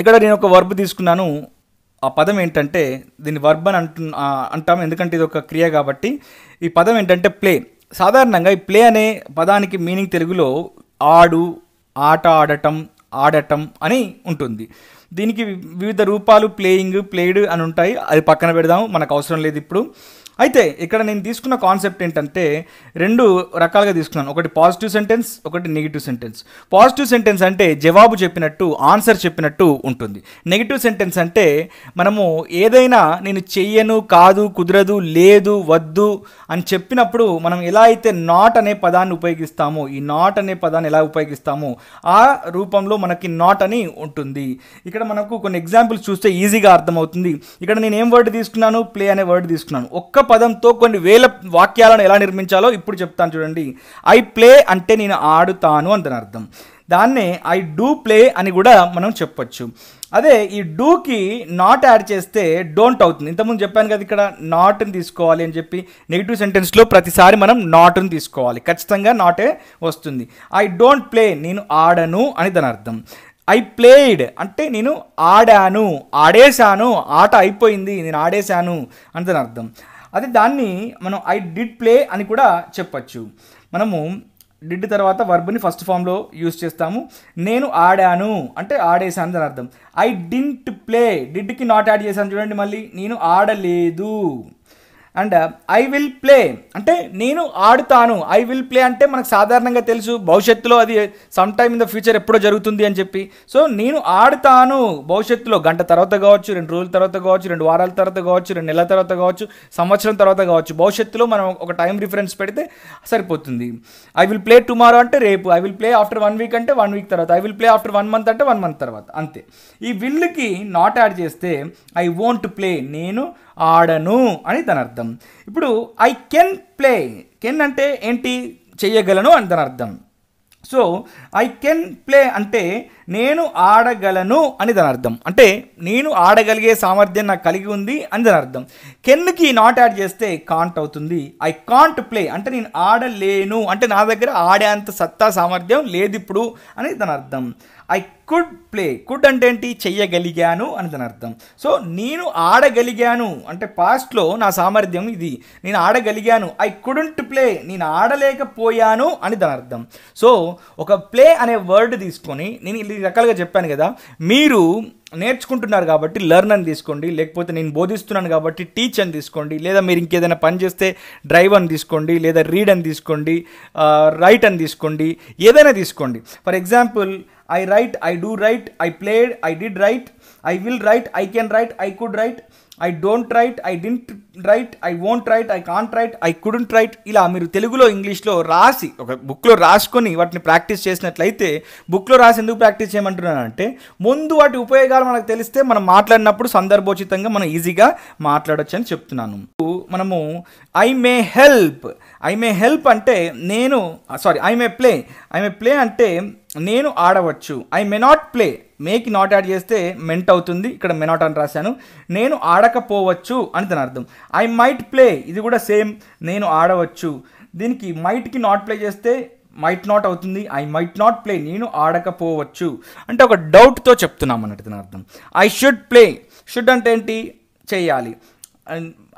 ఇక్కడ నేను ఒక వర్బ్ తీసుకున్నాను ఆ పదం ఏంటంటే దీన్ని వర్బ్ అని అంటు అంటాం ఎందుకంటే ఇది ఒక క్రియ కాబట్టి ఈ పదం ఏంటంటే ప్లే సాధారణంగా ఈ ప్లే అనే పదానికి మీనింగ్ తెలుగులో ఆడు ఆట ఆడటం ఆడటం అని ఉంటుంది దీనికి వివిధ రూపాలు ప్లేయింగ్ ప్లేడ్ అని ఉంటాయి అది పక్కన పెడదాం మనకు అవసరం లేదు ఇప్పుడు అయితే ఇక్కడ నేను తీసుకున్న కాన్సెప్ట్ ఏంటంటే రెండు రకాలుగా తీసుకున్నాను ఒకటి పాజిటివ్ సెంటెన్స్ ఒకటి నెగిటివ్ సెంటెన్స్ పాజిటివ్ సెంటెన్స్ అంటే జవాబు చెప్పినట్టు ఆన్సర్ చెప్పినట్టు ఉంటుంది నెగిటివ్ సెంటెన్స్ అంటే మనము ఏదైనా నేను చెయ్యను కాదు కుదరదు లేదు వద్దు అని చెప్పినప్పుడు మనం ఎలా అయితే నాట్ అనే పదాన్ని ఉపయోగిస్తామో ఈ నాట్ అనే పదాన్ని ఎలా ఉపయోగిస్తామో ఆ రూపంలో మనకి నాట్ అని ఉంటుంది ఇక్కడ మనకు కొన్ని ఎగ్జాంపుల్స్ చూస్తే ఈజీగా అర్థమవుతుంది ఇక్కడ నేను ఏం వర్డ్ తీసుకున్నాను ప్లే అనే వర్డ్ తీసుకున్నాను ఒక్క పదంతో కొన్ని వేల వాక్యాలను ఎలా నిర్మించాలో ఇప్పుడు చెప్తాను చూడండి ఐ ప్లే అంటే నేను ఆడుతాను అని అర్థం దాన్నే ఐ డూ ప్లే అని కూడా మనం చెప్పొచ్చు అదే ఈ డూకి నాట్ యాడ్ చేస్తే డోంట్ అవుతుంది ఇంతకుముందు చెప్పాను కదా ఇక్కడ నాట్ని తీసుకోవాలి అని చెప్పి నెగిటివ్ సెంటెన్స్లో ప్రతిసారి మనం నాట్ని తీసుకోవాలి ఖచ్చితంగా నాటే వస్తుంది ఐ డోంట్ ప్లే నేను ఆడను అని దాని అర్థం ఐ ప్లేడ్ అంటే నేను ఆడాను ఆడేశాను ఆట అయిపోయింది నేను ఆడేశాను అని దాని అర్థం అది దాన్ని మనం ఐ డిడ్ ప్లే అని కూడా చెప్పచ్చు మనము డిడ్ తర్వాత వర్బ్ని ఫస్ట్ ఫామ్లో యూజ్ చేస్తాము నేను ఆడాను అంటే ఆడేశాను దాని అర్థం ఐ డింట్ ప్లే డిడ్కి నాట్ యాడ్ చేశాను చూడండి మళ్ళీ నేను ఆడలేదు అండ్ ఐ విల్ ప్లే అంటే నేను ఆడుతాను ఐ విల్ ప్లే అంటే మనకు సాధారణంగా తెలుసు భవిష్యత్తులో అది some time in the future ఎప్పుడో జరుగుతుంది అని చెప్పి సో నేను ఆడుతాను భవిష్యత్తులో గంట తర్వాత కావచ్చు రెండు రోజుల తర్వాత కావచ్చు రెండు వారాల తర్వాత కావచ్చు రెండు నెలల తర్వాత కావచ్చు సంవత్సరం తర్వాత కావచ్చు భవిష్యత్తులో మనం ఒక టైం రిఫరెన్స్ పెడితే సరిపోతుంది ఐ విల్ ప్లే టుమారో అంటే రేపు I will play after one week అంటే వన్ వీక్ తర్వాత I will play after one month అంటే వన్ మంత్ తర్వాత అంతే ఈ విల్కి నాట్ యాడ్ చేస్తే ఐ వోంట్ ప్లే నేను ఆడను అని దాని అర్థం అర్థం ఇప్పుడు ఐ కెన్ ప్లే కెన్ అంటే ఏంటి చేయగలను అని దాని అర్థం సో ఐ కెన్ ప్లే అంటే నేను ఆడగలను అని దాని అర్థం అంటే నేను ఆడగలిగే సామర్థ్యం నాకు కలిగి ఉంది అని దాని అర్థం కెన్కి నాట్ యాడ్ చేస్తే కాంట్ అవుతుంది ఐ కాంట్ ప్లే అంటే నేను ఆడలేను అంటే నా దగ్గర ఆడే అంత సత్తా సామర్థ్యం లేదు ఇప్పుడు అని దాని అర్థం ఐ కుడ్ ప్లే కుడ్ అంటే ఏంటి చెయ్యగలిగాను అని దాని అర్థం సో నేను ఆడగలిగాను అంటే పాస్ట్లో నా సామర్థ్యం ఇది నేను ఆడగలిగాను ఐ కుడంట్ ప్లే నేను ఆడలేకపోయాను అని దాని అర్థం సో ఒక ప్లే అనే వర్డ్ తీసుకొని నేను రకాలుగా చెప్పాను కదా మీరు నేర్చుకుంటున్నారు కాబట్టి లెర్న్ అని తీసుకోండి లేకపోతే నేను బోధిస్తున్నాను కాబట్టి టీచ్ అని తీసుకోండి లేదా మీరు ఇంకేదైనా పని చేస్తే డ్రైవ్ అని తీసుకోండి లేదా రీడ్ అని తీసుకోండి రైట్ అని తీసుకోండి ఏదైనా తీసుకోండి for example I write I do write I played I did write I will write I can write I could write I don't write I didn't write I won't write I can't write I couldn't write ఇలా మీరు తెలుగులో ఇంగ్లీష్లో రాసి ఒక బుక్లో రాసుకొని వాటిని practice చేసినట్లయితే బుక్లో రాసి ఎందుకు ప్రాక్టీస్ చేయమంటున్నానంటే ముందు వాటి ఉపయోగాలు మనకు తెలిస్తే మనం మాట్లాడినప్పుడు సందర్భోచితంగా మనం ఈజీగా మాట్లాడచ్చు అని చెప్తున్నాను మనము I may help I may help అంటే నేను sorry I may play I may play అంటే నేను ఆడవచ్చు I may not play make not add చేస్తే మెంట్ అవుతుంది ఇక్కడ మెనాట్ నాట్ అని రాశాను నేను ఆడకపోవచ్చు అని దాని అర్థం ఐ మైట్ ప్లే ఇది కూడా సేమ్ నేను ఆడవచ్చు దీనికి మైట్కి నాట్ ప్లే చేస్తే మైట్ నాట్ అవుతుంది ఐ మైట్ నాట్ ప్లే నేను ఆడకపోవచ్చు అంటే ఒక డౌట్తో చెప్తున్నాం అన్నట్టు దాని అర్థం ఐ షుడ్ ప్లే షుడ్ అంటే ఏంటి చేయాలి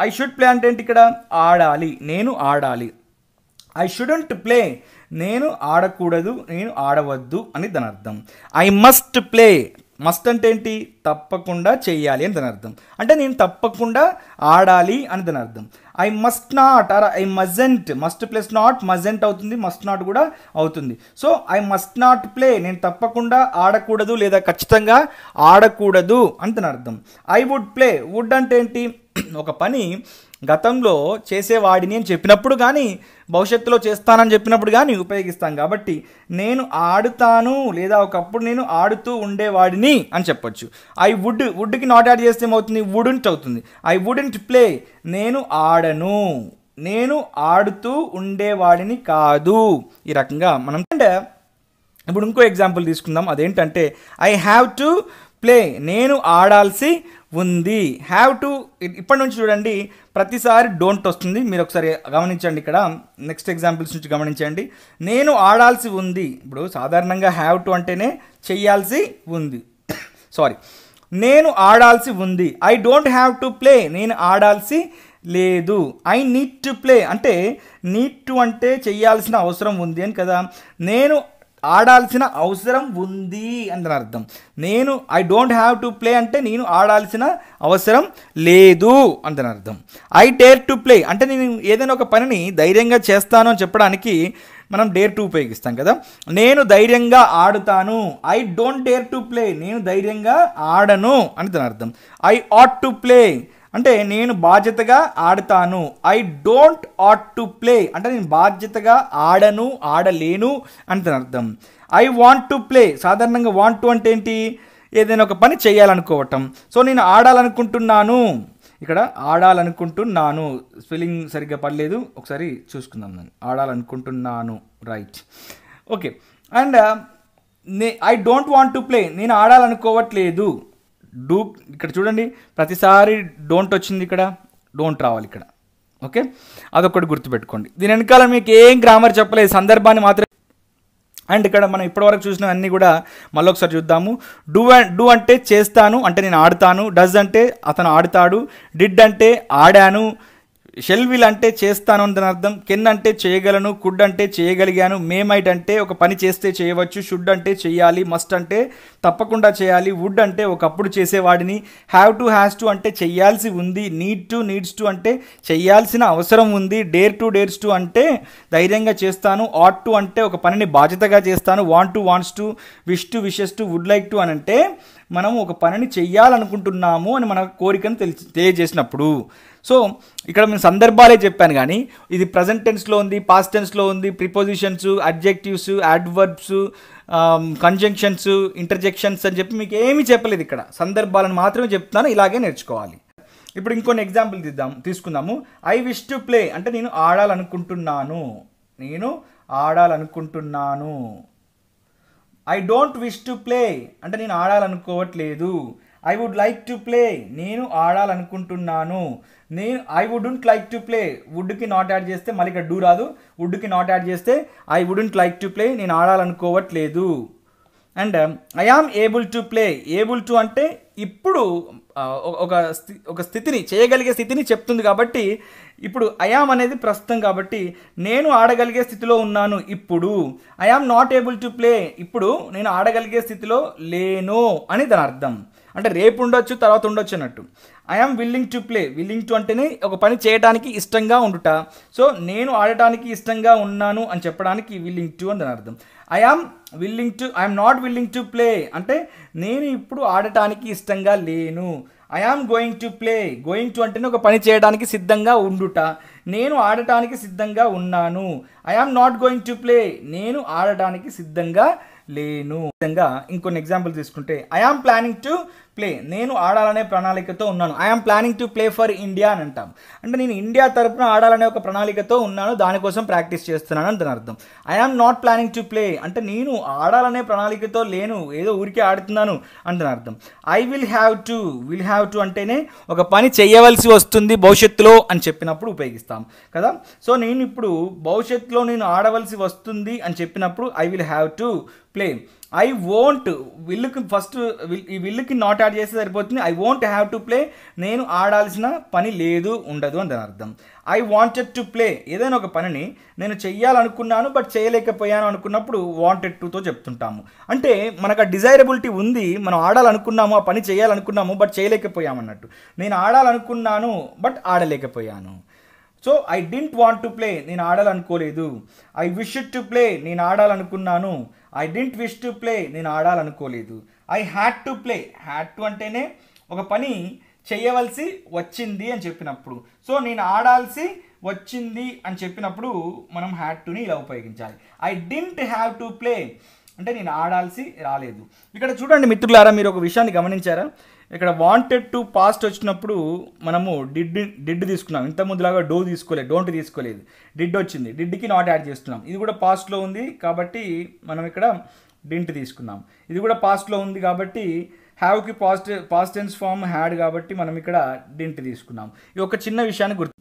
ఐ షుడ్ ప్లే అంటే ఏంటి ఇక్కడ ఆడాలి నేను ఆడాలి ఐ షుడెంట్ ప్లే నేను ఆడకూడదు నేను ఆడవద్దు అని దాని అర్థం ఐ మస్ట్ ప్లే మస్ట్ అంటే ఏంటి తప్పకుండా చేయాలి అని దాని అర్థం అంటే నేను తప్పకుండా ఆడాలి అని దాని అర్థం I must not or I mustn't must plus not mustn't అవుతుంది మస్ట్ నాట్ కూడా అవుతుంది so I must not play నేను తప్పకుండా ఆడకూడదు లేదా ఖచ్చితంగా ఆడకూడదు అని దాని అర్థం ఐ వుడ్ ప్లే వుడ్ అంటే ఏంటి ఒక పని గతంలో చేసేవాడిని అని చెప్పినప్పుడు కానీ భవిష్యత్తులో చేస్తానని చెప్పినప్పుడు కానీ ఉపయోగిస్తాం కాబట్టి నేను ఆడుతాను లేదా ఒకప్పుడు నేను ఆడుతూ ఉండేవాడిని అని చెప్పొచ్చు ఐ వుడ్ వుడ్కి నాట్ యాడ్ చేస్తే ఏమవుతుంది వుడెంట్ అవుతుంది ఐ వుడెంట్ ప్లే నేను ఆడను నేను ఆడుతూ ఉండేవాడిని కాదు ఈ రకంగా మనం అంటే ఇప్పుడు ఇంకో ఎగ్జాంపుల్ తీసుకుందాం అదేంటంటే ఐ హ్యావ్ టు ప్లే నేను ఆడాల్సి ఉంది హ్యావ్ టు ఇప్పటి నుంచి చూడండి ప్రతిసారి డోంట్ వస్తుంది మీరు ఒకసారి గమనించండి ఇక్కడ నెక్స్ట్ ఎగ్జాంపుల్స్ నుంచి గమనించండి నేను ఆడాల్సి ఉంది ఇప్పుడు సాధారణంగా హ్యావ్ టు అంటేనే చేయాల్సి ఉంది సారీ నేను ఆడాల్సి ఉంది I don't have to play నేను ఆడాల్సి లేదు ఐ నీడ్ టు ప్లే అంటే నీడ్ టు అంటే చేయాల్సిన అవసరం ఉంది అని కదా నేను ఆడాల్సిన అవసరం ఉంది అని దాని అర్థం నేను I don't have to play అంటే నేను ఆడాల్సిన అవసరం లేదు అని దాని అర్థం ఐ డేర్ టు ప్లే అంటే నేను ఏదైనా ఒక పనిని ధైర్యంగా చేస్తాను అని చెప్పడానికి మనం డేర్ టు ఉపయోగిస్తాం కదా నేను ధైర్యంగా ఆడుతాను I don't dare to play నేను ధైర్యంగా ఆడను అని దాని అర్థం ఐ ఆట్ టు ప్లే అంటే నేను బాధ్యతగా ఆడతాను I don't ought to play అంటే నేను బాధ్యతగా ఆడను ఆడలేను అని అర్థం ఐ వాంట్ టు ప్లే సాధారణంగా వాంట్ టు అంటే ఏంటి ఏదైనా ఒక పని చేయాలనుకోవటం సో నేను ఆడాలనుకుంటున్నాను ఇక్కడ ఆడాలనుకుంటున్నాను స్పెల్లింగ్ సరిగ్గా పడలేదు ఒకసారి చూసుకుందాం నేను ఆడాలనుకుంటున్నాను రైట్ ఓకే అండ్ నే I don't want to play నేను ఆడాలనుకోవట్లేదు డూ ఇక్కడ చూడండి ప్రతిసారి డోంట్ వచ్చింది ఇక్కడ డోంట్ రావాలి ఇక్కడ ఓకే అదొకటి గుర్తుపెట్టుకోండి దీని వెనకాల మీకు ఏం గ్రామర్ చెప్పలేదు సందర్భాన్ని మాత్రమే అండ్ ఇక్కడ మనం ఇప్పటివరకు చూసిన అన్నీ కూడా మళ్ళీ ఒకసారి చూద్దాము డూ డూ అంటే చేస్తాను అంటే నేను ఆడతాను డజ్ అంటే అతను ఆడతాడు డిడ్ అంటే ఆడాను షెల్ విల్ అంటే చేస్తాను అని అర్థం కెన్ అంటే చేయగలను కుడ్ అంటే చేయగలిగాను మేమైట్ అంటే ఒక పని చేస్తే చేయవచ్చు షుడ్ అంటే చేయాలి మస్ట్ అంటే తప్పకుండా చేయాలి వుడ్ అంటే ఒకప్పుడు చేసేవాడిని హ్యావ్ టు హ్యాస్ టు అంటే చేయాల్సి ఉంది నీడ్ టు నీడ్స్ టు అంటే చేయాల్సిన అవసరం ఉంది డేర్ టు డేర్స్ టు అంటే ధైర్యంగా చేస్తాను ఆట్ టు అంటే ఒక పనిని బాధ్యతగా చేస్తాను want to wants to wish to wishes to would like to అని అంటే మనం ఒక పనిని చెయ్యాలనుకుంటున్నాము అని మన కోరికను తెలిసి తెలియజేసినప్పుడు సో ఇక్కడ నేను సందర్భాలే చెప్పాను కానీ ఇది ప్రజెంట్ టెన్స్లో ఉంది పాస్ట్ టెన్స్లో ఉంది prepositions adjectives adverbs conjunctions interjections అని చెప్పి మీకు ఏమీ చెప్పలేదు ఇక్కడ సందర్భాలను మాత్రమే చెప్తున్నాను ఇలాగే నేర్చుకోవాలి ఇప్పుడు ఇంకొన్ని ఎగ్జాంపుల్ తీద్దాం తీసుకుందాము ఐ విష్ టు ప్లే అంటే నేను ఆడాలనుకుంటున్నాను నేను ఆడాలనుకుంటున్నాను I don't wish to play అంటే నేను ఆడాలనుకోవట్లేదు I would like to play నేను ఆడాలనుకుంటున్నాను నేను I wouldn't like to play వుడ్కి నాట్ యాడ్ చేస్తే మళ్ళీ ఇక్కడ డూ రాదు వుడ్కి నాట్ యాడ్ చేస్తే I wouldn't like to play నేను ఆడాలనుకోవట్లేదు and I am able to play able to అంటే ఇప్పుడు ఒక ఒక స్థితిని చేయగలిగే స్థితిని చెప్తుంది కాబట్టి ఇప్పుడు ఐఆమ్ అనేది ప్రస్తుతం కాబట్టి నేను ఆడగలిగే స్థితిలో ఉన్నాను ఇప్పుడు I am not able to play ఇప్పుడు నేను ఆడగలిగే స్థితిలో లేను అని దాని అర్థం అంటే రేపు ఉండొచ్చు తర్వాత ఉండొచ్చు అన్నట్టు I am willing to play willing to అంటేనే ఒక పని చేయడానికి ఇష్టంగా ఉండుట సో నేను ఆడటానికి ఇష్టంగా ఉన్నాను అని చెప్పడానికి విల్లింగ్ టు అని దాని అర్థం I am willing to I'm not willing to play అంటే నేను ఇప్పుడు ఆడటానికి ఇష్టంగా లేను I am going to play going to అంటేనే ఒక పని చేయడానికి సిద్ధంగా ఉండుట నేను ఆడటానికి సిద్ధంగా ఉన్నాను I am not going to play నేను ఆడటానికి సిద్ధంగా లేను విధంగా ఇంకొన్ని ఎగ్జాంపుల్ తీసుకుంటే I am planning to play నేను ఆడాలనే ప్రణాళికతో ఉన్నాను I am planning to play for India అని అంటాం అంటే నేను ఇండియా తరపున ఆడాలనే ఒక ప్రణాళికతో ఉన్నాను దానికోసం ప్రాక్టీస్ చేస్తున్నాను అని దాని అర్థం I am not planning to play అంటే నేను ఆడాలనే ప్రణాళికతో లేను ఏదో ఊరికే ఆడుతున్నాను అంటున్న అర్థం I will have to will have to అంటేనే ఒక పని చేయవలసి వస్తుంది భవిష్యత్తులో అని చెప్పినప్పుడు ఉపయోగిస్తాం కదా సో నేను ఇప్పుడు భవిష్యత్తులో నేను ఆడవలసి వస్తుంది అని చెప్పినప్పుడు I will have to play I won't విల్లుకి ఫస్ట్ ఈ విల్లుకి నాట్ యాడ్ చేస్తే సరిపోతుంది I won't have to play నేను ఆడాల్సిన పని లేదు ఉండదు అని దాని అర్థం ఐ వాంటెడ్ టు ప్లే ఏదైనా ఒక పనిని నేను చెయ్యాలనుకున్నాను బట్ చేయలేకపోయాను అనుకున్నప్పుడు వాంటెడ్ టుతో చెప్తుంటాము అంటే మనకు ఆ డిజైరబిలిటీ ఉంది మనం ఆడాలనుకున్నాము ఆ పని చేయాలనుకున్నాము బట్ చేయలేకపోయాము అన్నట్టు నేను ఆడాలనుకున్నాను బట్ ఆడలేకపోయాను so I didn't want to play నేను ఆడాలనుకోలేదు ఐ విష్ టు ప్లే నేను ఆడాలనుకున్నాను I didn't wish to play నేను ఆడాలనుకోలేదు I had to play had to అంటేనే ఒక పని చేయవలసి వచ్చింది అని చెప్పినప్పుడు సో నేను ఆడాల్సి వచ్చింది అని చెప్పినప్పుడు మనం హ్యాడ్ టుని ఇలా ఉపయోగించాలి I didn't have to play అంటే నేను ఆడాల్సి రాలేదు ఇక్కడ చూడండి మిత్రులారా మీరు ఒక విషయాన్ని గమనించారా ఇక్కడ వాంటెడ్ టు పాస్ట్ వచ్చినప్పుడు మనము డిడ్ డిడ్ తీసుకున్నాం ఇంతకుముందులాగా డో తీసుకోలేదు డోంట్ తీసుకోలేదు డిడ్ వచ్చింది డిడ్కి నాట్ యాడ్ చేస్తున్నాం ఇది కూడా పాస్ట్లో ఉంది కాబట్టి మనం ఇక్కడ డింట్ తీసుకున్నాం ఇది కూడా పాస్ట్లో ఉంది కాబట్టి హ్యావ్కి పాస్ట్ టెన్స్ ఫామ్ హ్యాడ్ కాబట్టి మనం ఇక్కడ డింట్ తీసుకున్నాం ఈ ఒక చిన్న విషయాన్ని గుర్తు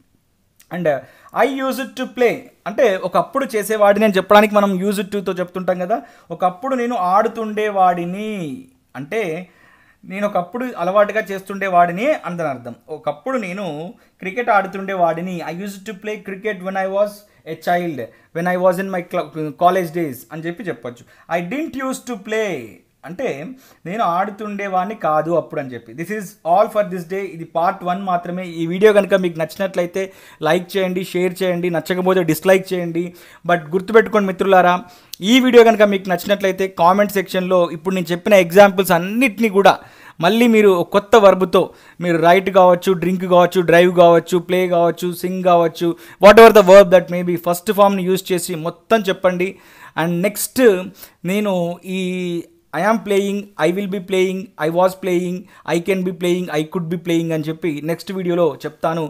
and I use it to play అంటే ఒకప్పుడు చేసేవాడిని అని చెప్పడానికి మనం యూజ్ ఇట్ టుతో చెప్తుంటాం కదా ఒకప్పుడు నేను ఆడుతుండేవాడిని అంటే నేను ఒకప్పుడు అలవాటుగా చేస్తుండే వాడిని అందని అర్థం ఒకప్పుడు నేను క్రికెట్ ఆడుతుండే వాడిని I use to play cricket when I was a child when I was in my college days అని చెప్పి చెప్పొచ్చు I didn't use to play అంటే నేను ఆడుతుండేవాడిని కాదు అప్పుడు అని చెప్పి this is all for this day ఇది పార్ట్ వన్ మాత్రమే ఈ వీడియో కనుక మీకు నచ్చినట్లయితే లైక్ చేయండి షేర్ చేయండి నచ్చకపోతే డిస్లైక్ చేయండి బట్ గుర్తుపెట్టుకోండి మిత్రులారా ఈ వీడియో కనుక మీకు నచ్చినట్లయితే కామెంట్ సెక్షన్లో ఇప్పుడు నేను చెప్పిన ఎగ్జాంపుల్స్ అన్నిటినీ కూడా మళ్ళీ మీరు కొత్త వర్బుతో మీరు రైట్ కావచ్చు డ్రింక్ కావచ్చు డ్రైవ్ కావచ్చు ప్లే కావచ్చు సింగ్ కావచ్చు whatever the verb that maybe first ఫామ్ని యూజ్ చేసి మొత్తం చెప్పండి అండ్ నెక్స్ట్ నేను ఈ I am playing I will be playing I was playing I can be playing I could be playing అని చెప్పి నెక్స్ట్ వీడియోలో చెప్తాను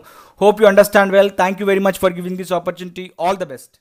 hope you understand well thank you very much for giving this opportunity all the best